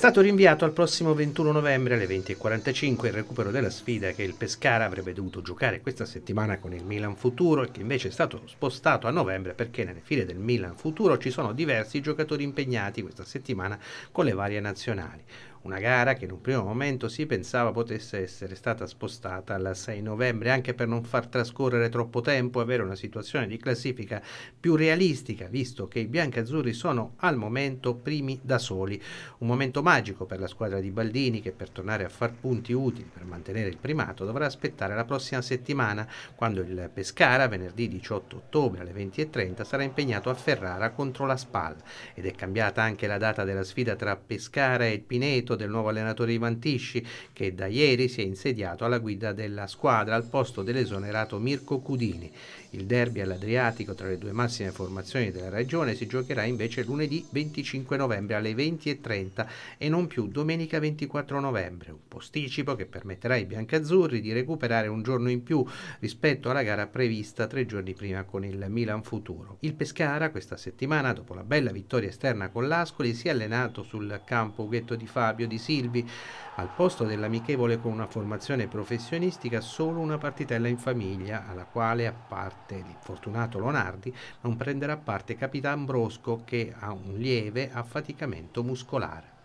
stato rinviato al prossimo 21 novembre alle 20.45 il recupero della sfida che il Pescara avrebbe dovuto giocare questa settimana con il Milan Futuro e che invece è stato spostato a novembre perché nelle file del Milan Futuro ci sono diversi giocatori impegnati questa settimana con le varie nazionali una gara che in un primo momento si pensava potesse essere stata spostata al 6 novembre anche per non far trascorrere troppo tempo e avere una situazione di classifica più realistica visto che i biancazzurri sono al momento primi da soli. Un momento magico per la squadra di Baldini che per tornare a far punti utili per mantenere il primato dovrà aspettare la prossima settimana quando il Pescara venerdì 18 ottobre alle 20.30 sarà impegnato a Ferrara contro la Spal ed è cambiata anche la data della sfida tra Pescara e il Pineto appunto del nuovo allenatore di Vantisci che da ieri si è insediato alla guida della squadra al posto dell'esonerato Mirko Cudini. Il derby all'Adriatico tra le due massime formazioni della regione si giocherà invece lunedì 25 novembre alle 20.30 e non più domenica 24 novembre, un posticipo che permetterà ai biancazzurri di recuperare un giorno in più rispetto alla gara prevista tre giorni prima con il Milan Futuro. Il Pescara questa settimana, dopo la bella vittoria esterna con l'Ascoli, si è allenato sul campo Ughetto di Fabio Fabio Di Silvi, al posto dell'amichevole con una formazione professionistica solo una partitella in famiglia, alla quale, a parte l'infortunato Lonardi, non prenderà parte Capitan Brosco che ha un lieve affaticamento muscolare.